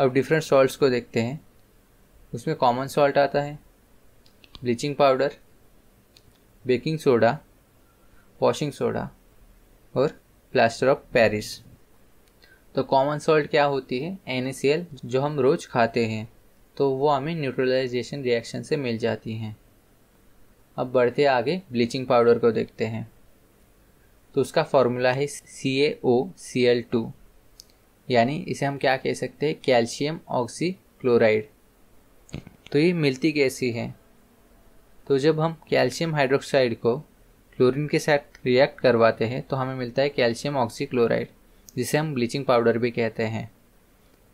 अब different salts को देखते हैं उसमें कॉमन सॉल्ट आता है bleaching powder baking soda washing soda और प्लास्टर ऑफ पेरिस तो कॉमन सॉल्ट क्या होती है एन जो हम रोज़ खाते हैं तो वो हमें न्यूट्रलाइजेशन रिएक्शन से मिल जाती हैं अब बढ़ते आगे ब्लीचिंग पाउडर को देखते हैं तो उसका फॉर्मूला है सी ए ओ सी एल टू यानी इसे हम क्या कह सकते हैं कैल्शियम ऑक्सी क्लोराइड तो ये मिलती कैसी है तो जब हम कैल्शियम हाइड्रोक्साइड को क्लोरीन के साथ रिएक्ट करवाते हैं तो हमें मिलता है कैल्शियम ऑक्सी क्लोराइड जिसे हम ब्लीचिंग पाउडर भी कहते हैं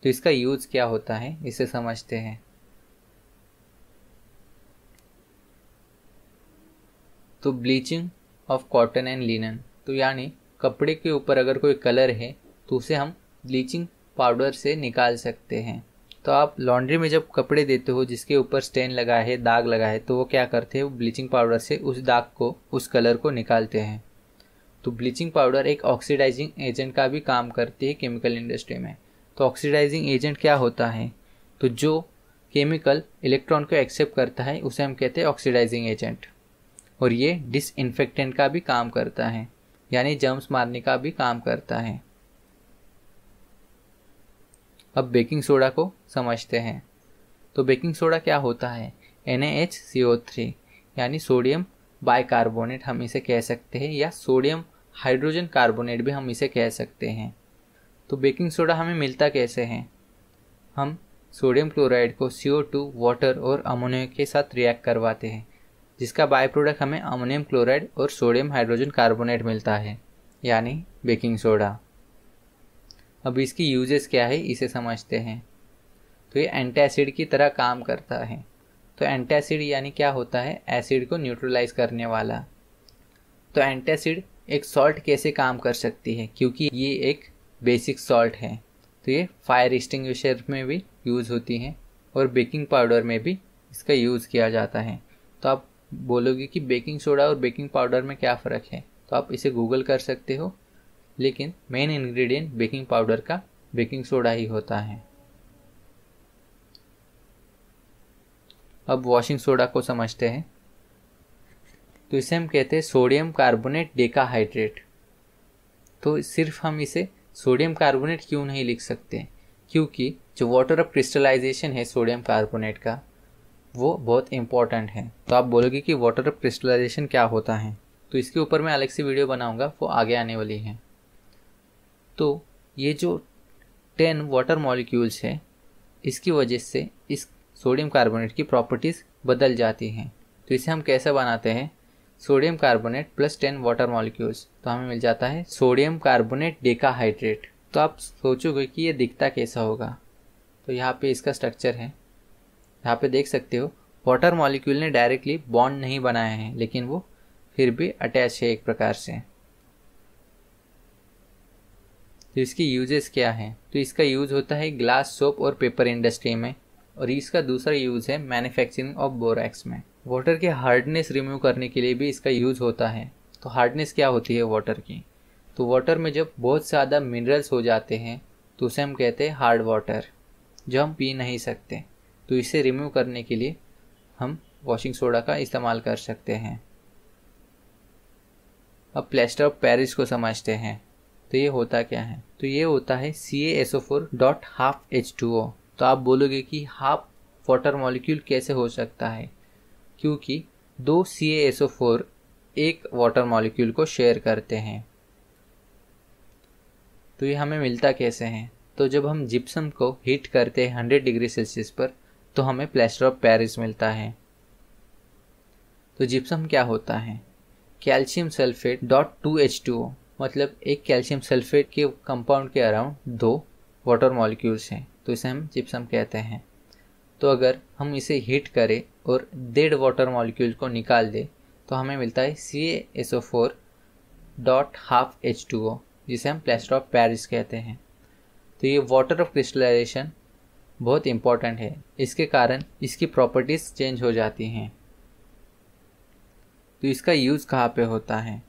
तो इसका यूज़ क्या होता है इसे समझते हैं तो bleaching of cotton and linen तो यानी कपड़े के ऊपर अगर कोई कलर है तो उसे हम ब्लीचिंग पाउडर से निकाल सकते हैं तो आप लॉन्ड्री में जब कपड़े देते हो जिसके ऊपर स्टेन लगा है दाग लगा है तो वो क्या करते हैं ब्लीचिंग पाउडर से उस दाग को उस कलर को निकालते हैं तो ब्लीचिंग पाउडर एक ऑक्सीडाइजिंग एजेंट का भी काम करती है केमिकल इंडस्ट्री में तो ऑक्सीडाइजिंग एजेंट क्या होता है तो जो केमिकल इलेक्ट्रॉन को एक्सेप्ट करता है उसे हम कहते हैं ऑक्सीडाइजिंग एजेंट और ये डिसइनफेक्टेंट का भी काम करता है यानी जर्म्स मारने का भी काम करता है अब बेकिंग सोडा को समझते हैं तो बेकिंग सोडा क्या होता है N H C O three यानी सोडियम बाइकार्बोनेट हम इसे कह सकते हैं या सोडियम हाइड्रोजन कार्बोनेट भी हम इसे कह सकते हैं तो बेकिंग सोडा हमें मिलता कैसे है हम सोडियम क्लोराइड को सी ओ टू वाटर और अमोनियम के साथ रिएक्ट करवाते हैं जिसका बाय प्रोडक्ट हमें अमोनियम क्लोराइड और सोडियम हाइड्रोजन कार्बोनेट मिलता है यानी बेकिंग सोडा अब इसकी यूजेस क्या है इसे समझते हैं तो ये एंटासिड की तरह काम करता है तो एंटासिड यानी क्या होता है एसिड को न्यूट्रलाइज करने वाला तो एंटासिड एक सॉल्ट कैसे काम कर सकती है क्योंकि ये एक बेसिक सॉल्ट है तो ये फायर एक्सटिंग में भी यूज़ होती है और बेकिंग पाउडर में भी इसका यूज़ किया जाता है तो आप बोलोगे कि बेकिंग सोडा और बेकिंग पाउडर में क्या फ़र्क है तो आप इसे गूगल कर सकते हो लेकिन मेन इंग्रेडिएंट बेकिंग पाउडर का बेकिंग सोडा ही होता है अब वॉशिंग सोडा को समझते हैं तो इसे हम कहते हैं सोडियम कार्बोनेट डेकाहाइड्रेट तो सिर्फ हम इसे सोडियम कार्बोनेट क्यों नहीं लिख सकते क्योंकि जो वाटर ऑफ क्रिस्टलाइजेशन है सोडियम कार्बोनेट का वो बहुत इम्पॉर्टेंट है तो आप बोलोगे कि वाटर ऑफ क्रिस्टलाइजेशन क्या होता है तो इसके ऊपर मैं अलग से वीडियो बनाऊंगा वो आगे आने वाली है तो ये जो टेन वाटर मॉलिक्यूल्स है इसकी वजह से इस सोडियम कार्बोनेट की प्रॉपर्टीज़ बदल जाती हैं तो इसे हम कैसे बनाते हैं sodium carbonate plus ten water molecules तो हमें मिल जाता है सोडियम कार्बोनेट डेकाहाइड्रेट तो आप सोचोगे कि ये दिखता कैसा होगा तो यहाँ पे इसका स्ट्रक्चर है यहाँ पे देख सकते हो वाटर मॉलिक्यूल ने डायरेक्टली बॉन्ड नहीं बनाए हैं लेकिन वो फिर भी अटैच है एक प्रकार से तो इसके यूजेस क्या है तो इसका यूज़ होता है ग्लास सोप और पेपर इंडस्ट्री में और इसका दूसरा यूज़ है मैन्युफैक्चरिंग ऑफ बोरैक्स में वाटर के हार्डनेस रिमूव करने के लिए भी इसका यूज़ होता है तो हार्डनेस क्या होती है वाटर की तो वाटर में जब बहुत ज़्यादा मिनरल्स हो जाते हैं तो उसे हम कहते हैं हार्ड वाटर जो हम पी नहीं सकते तो इसे रिमूव करने के लिए हम वॉशिंग सोडा का इस्तेमाल कर सकते हैं अब प्लेस्टर ऑफ पेरिस को समझते हैं तो ये होता क्या है तो ये होता है C S O four dot half H two O तो आप बोलोगे कि हाफ वाटर मॉलिक्यूल कैसे हो सकता है क्योंकि दो सी एस ओ फोर एक वाटर मॉलिक्यूल को शेयर करते हैं तो ये हमें मिलता कैसे है तो जब हम जिप्सम को हीट करते हैं हंड्रेड डिग्री सेल्सियस पर तो हमें प्लेस्टर ऑफ पेरिस मिलता है तो जिप्सम क्या होता है calcium sulphate dot two H two O मतलब एक कैल्शियम सल्फेट के कंपाउंड के अराउंड दो वाटर मॉलिक्यूल्स हैं तो इसे हम जिप्सम कहते हैं तो अगर हम इसे हीट करें और डेढ़ वाटर मॉलिक्यूल को निकाल दें तो हमें मिलता है C S O four dot half H two O जिसे हम प्लास्टर ऑफ पैरिस कहते हैं तो ये वाटर ऑफ क्रिस्टलाइजेशन बहुत इम्पॉर्टेंट है इसके कारण इसकी प्रॉपर्टीज़ चेंज हो जाती हैं तो इसका यूज़ कहाँ पे होता है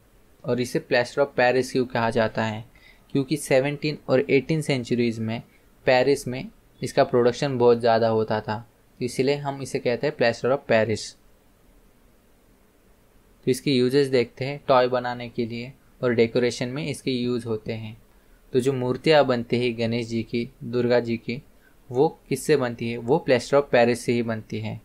और इसे प्लास्टर ऑफ पेरिस क्यों कहा जाता है क्योंकि सेवनटीन और एटीन सेंचुरीज़ में पेरिस में इसका प्रोडक्शन बहुत ज़्यादा होता था इसलिए हम इसे कहते हैं प्लास्टर ऑफ पेरिस तो इसके यूजेस देखते हैं टॉय बनाने के लिए और डेकोरेशन में इसके यूज़ होते हैं तो जो मूर्तियाँ बनती है गणेश जी की दुर्गा जी की वो किससे बनती है वो प्लेस्टर ऑफ पेरिस से ही बनती है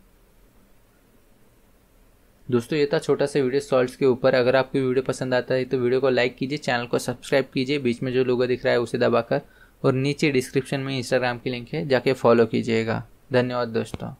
दोस्तों ये था छोटा सा वीडियो सॉल्ट्स के ऊपर अगर आपको वीडियो पसंद आता है तो वीडियो को लाइक कीजिए चैनल को सब्सक्राइब कीजिए बीच में जो लोगों दिख रहा है उसे दबाकर और नीचे डिस्क्रिप्शन में इंस्टाग्राम की लिंक है जाके फॉलो कीजिएगा धन्यवाद दोस्तों